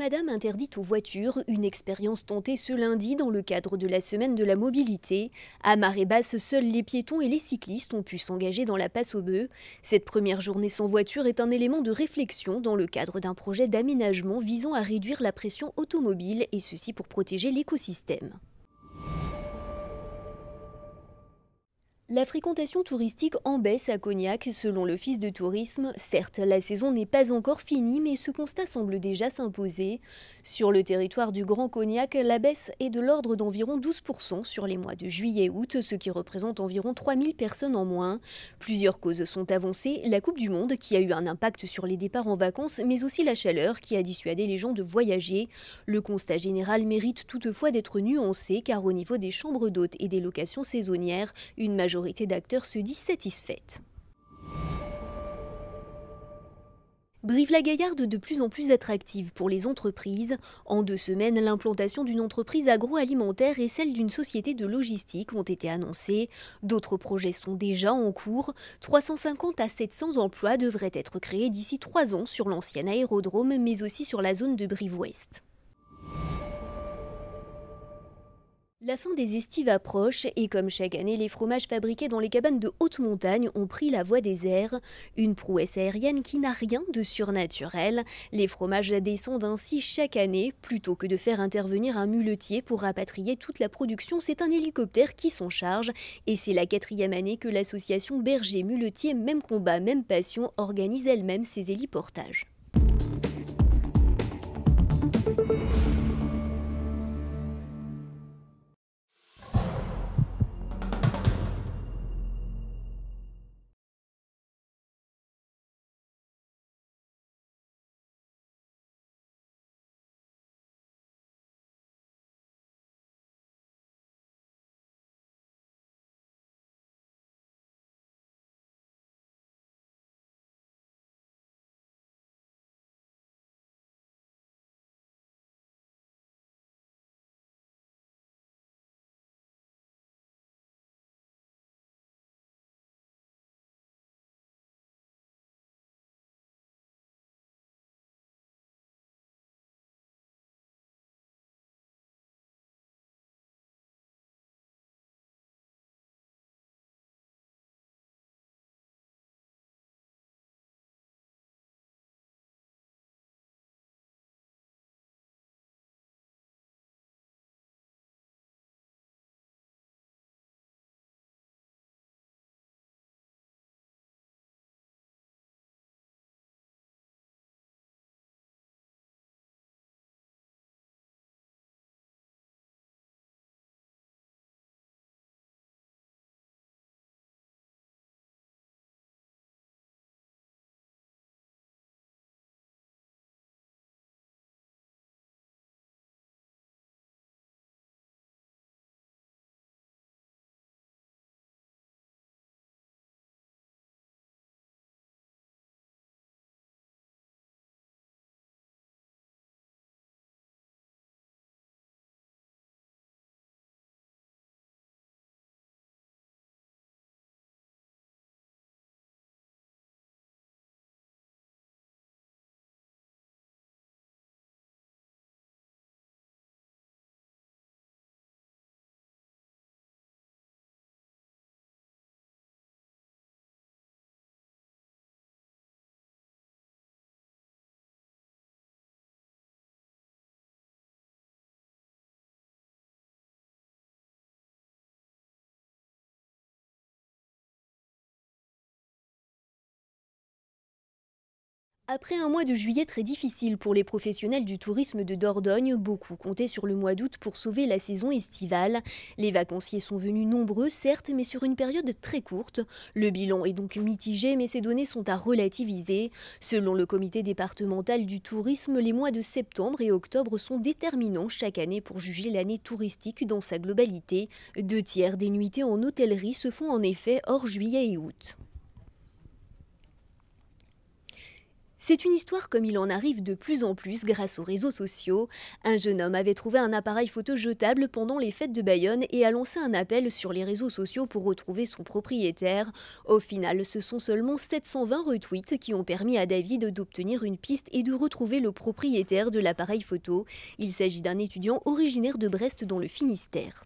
Madame interdite aux voitures, une expérience tentée ce lundi dans le cadre de la semaine de la mobilité. À marée basse, seuls les piétons et les cyclistes ont pu s'engager dans la passe au bœuf. Cette première journée sans voiture est un élément de réflexion dans le cadre d'un projet d'aménagement visant à réduire la pression automobile et ceci pour protéger l'écosystème. La fréquentation touristique en baisse à Cognac, selon l'Office de tourisme. Certes, la saison n'est pas encore finie, mais ce constat semble déjà s'imposer. Sur le territoire du Grand Cognac, la baisse est de l'ordre d'environ 12% sur les mois de juillet-août, ce qui représente environ 3000 personnes en moins. Plusieurs causes sont avancées. La Coupe du Monde, qui a eu un impact sur les départs en vacances, mais aussi la chaleur, qui a dissuadé les gens de voyager. Le constat général mérite toutefois d'être nuancé, car au niveau des chambres d'hôtes et des locations saisonnières, une majorité d'acteurs se dit satisfaite. Brive-la-Gaillarde de plus en plus attractive pour les entreprises. En deux semaines, l'implantation d'une entreprise agroalimentaire et celle d'une société de logistique ont été annoncées. D'autres projets sont déjà en cours. 350 à 700 emplois devraient être créés d'ici trois ans sur l'ancien aérodrome, mais aussi sur la zone de Brive-Ouest. La fin des estives approche et comme chaque année, les fromages fabriqués dans les cabanes de haute montagne ont pris la voie des airs, une prouesse aérienne qui n'a rien de surnaturel. Les fromages descendent ainsi chaque année. Plutôt que de faire intervenir un muletier pour rapatrier toute la production, c'est un hélicoptère qui s'en charge. Et c'est la quatrième année que l'association Berger Muletier Même Combat Même Passion organise elle-même ses héliportages. Après un mois de juillet très difficile pour les professionnels du tourisme de Dordogne, beaucoup comptaient sur le mois d'août pour sauver la saison estivale. Les vacanciers sont venus nombreux, certes, mais sur une période très courte. Le bilan est donc mitigé, mais ces données sont à relativiser. Selon le comité départemental du tourisme, les mois de septembre et octobre sont déterminants chaque année pour juger l'année touristique dans sa globalité. Deux tiers des nuitées en hôtellerie se font en effet hors juillet et août. C'est une histoire comme il en arrive de plus en plus grâce aux réseaux sociaux. Un jeune homme avait trouvé un appareil photo jetable pendant les fêtes de Bayonne et a lancé un appel sur les réseaux sociaux pour retrouver son propriétaire. Au final, ce sont seulement 720 retweets qui ont permis à David d'obtenir une piste et de retrouver le propriétaire de l'appareil photo. Il s'agit d'un étudiant originaire de Brest dans le Finistère.